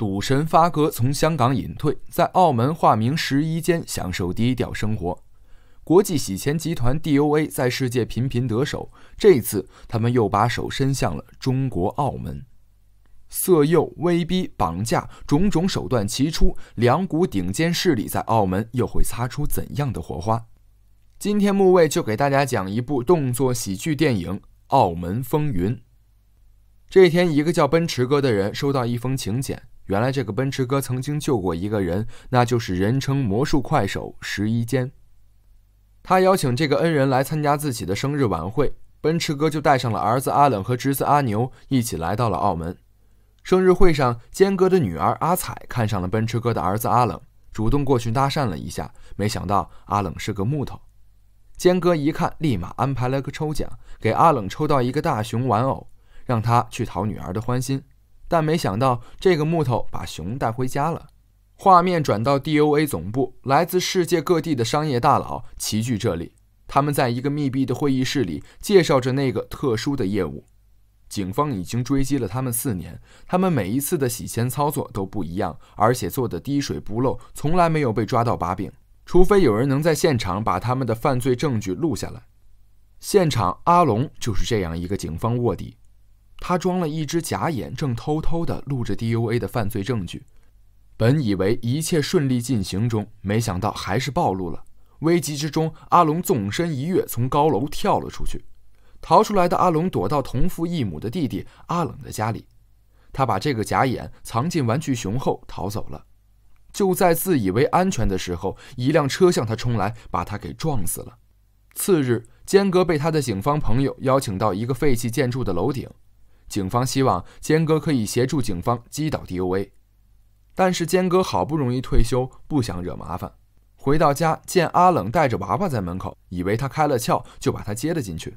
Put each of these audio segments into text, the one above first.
赌神发哥从香港隐退，在澳门化名十一间享受低调生活。国际洗钱集团 DOA 在世界频频得手，这次他们又把手伸向了中国澳门。色诱、威逼、绑架，种种手段齐出，两股顶尖势力在澳门又会擦出怎样的火花？今天木卫就给大家讲一部动作喜剧电影《澳门风云》。这天，一个叫奔驰哥的人收到一封请柬。原来这个奔驰哥曾经救过一个人，那就是人称魔术快手十一间。他邀请这个恩人来参加自己的生日晚会，奔驰哥就带上了儿子阿冷和侄子阿牛一起来到了澳门。生日会上，坚哥的女儿阿彩看上了奔驰哥的儿子阿冷，主动过去搭讪了一下，没想到阿冷是个木头。坚哥一看，立马安排了个抽奖，给阿冷抽到一个大熊玩偶，让他去讨女儿的欢心。但没想到，这个木头把熊带回家了。画面转到 DOA 总部，来自世界各地的商业大佬齐聚这里。他们在一个密闭的会议室里介绍着那个特殊的业务。警方已经追击了他们四年，他们每一次的洗钱操作都不一样，而且做的滴水不漏，从来没有被抓到把柄。除非有人能在现场把他们的犯罪证据录下来。现场，阿龙就是这样一个警方卧底。他装了一只假眼，正偷偷地录着 DUA 的犯罪证据。本以为一切顺利进行中，没想到还是暴露了。危急之中，阿龙纵身一跃，从高楼跳了出去。逃出来的阿龙躲到同父异母的弟弟阿冷的家里，他把这个假眼藏进玩具熊后逃走了。就在自以为安全的时候，一辆车向他冲来，把他给撞死了。次日，坚哥被他的警方朋友邀请到一个废弃建筑的楼顶。警方希望坚哥可以协助警方击倒 d o a 但是坚哥好不容易退休，不想惹麻烦。回到家见阿冷带着娃娃在门口，以为他开了窍，就把他接了进去。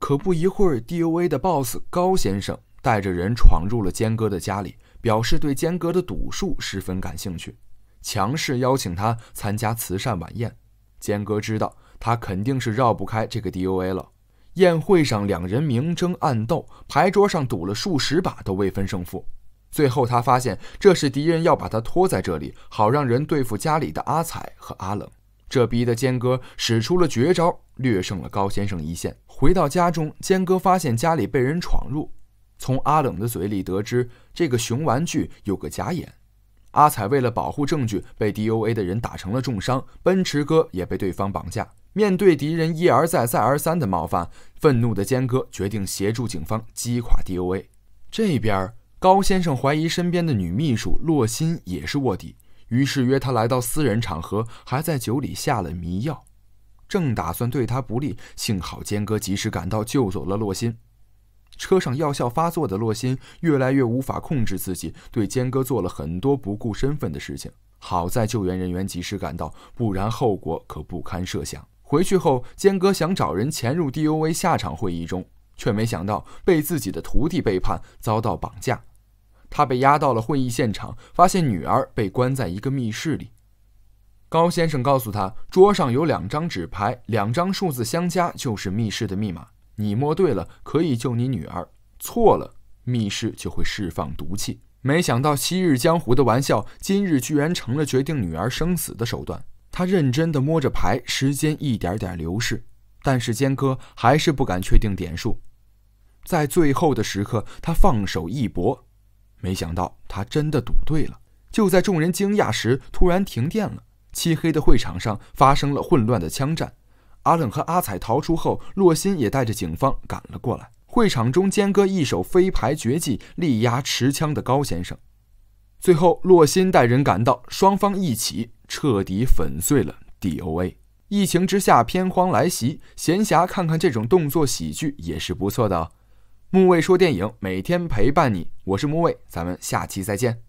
可不一会儿 d o a 的 boss 高先生带着人闯入了坚哥的家里，表示对坚哥的赌术十分感兴趣，强势邀请他参加慈善晚宴。坚哥知道他肯定是绕不开这个 d o a 了。宴会上，两人明争暗斗，牌桌上赌了数十把都未分胜负。最后，他发现这是敌人要把他拖在这里，好让人对付家里的阿彩和阿冷。这逼得坚哥使出了绝招，略胜了高先生一线。回到家中，坚哥发现家里被人闯入，从阿冷的嘴里得知这个熊玩具有个假眼。阿彩为了保护证据，被 d o a 的人打成了重伤，奔驰哥也被对方绑架。面对敌人一而再再而三的冒犯，愤怒的坚哥决定协助警方击垮 DOA。这边高先生怀疑身边的女秘书洛心也是卧底，于是约她来到私人场合，还在酒里下了迷药。正打算对她不利，幸好坚哥及时赶到，救走了洛心。车上药效发作的洛心越来越无法控制自己，对坚哥做了很多不顾身份的事情。好在救援人员及时赶到，不然后果可不堪设想。回去后，坚哥想找人潜入 d o a 下场会议中，却没想到被自己的徒弟背叛，遭到绑架。他被押到了会议现场，发现女儿被关在一个密室里。高先生告诉他，桌上有两张纸牌，两张数字相加就是密室的密码。你摸对了，可以救你女儿；错了，密室就会释放毒气。没想到昔日江湖的玩笑，今日居然成了决定女儿生死的手段。他认真地摸着牌，时间一点点流逝，但是坚哥还是不敢确定点数。在最后的时刻，他放手一搏，没想到他真的赌对了。就在众人惊讶时，突然停电了，漆黑的会场上发生了混乱的枪战。阿冷和阿彩逃出后，洛欣也带着警方赶了过来。会场中，坚哥一手飞牌绝技力压持枪的高先生，最后洛欣带人赶到，双方一起。彻底粉碎了 DOA。疫情之下，片荒来袭，闲暇看看这种动作喜剧也是不错的。木卫说电影，每天陪伴你，我是木卫，咱们下期再见。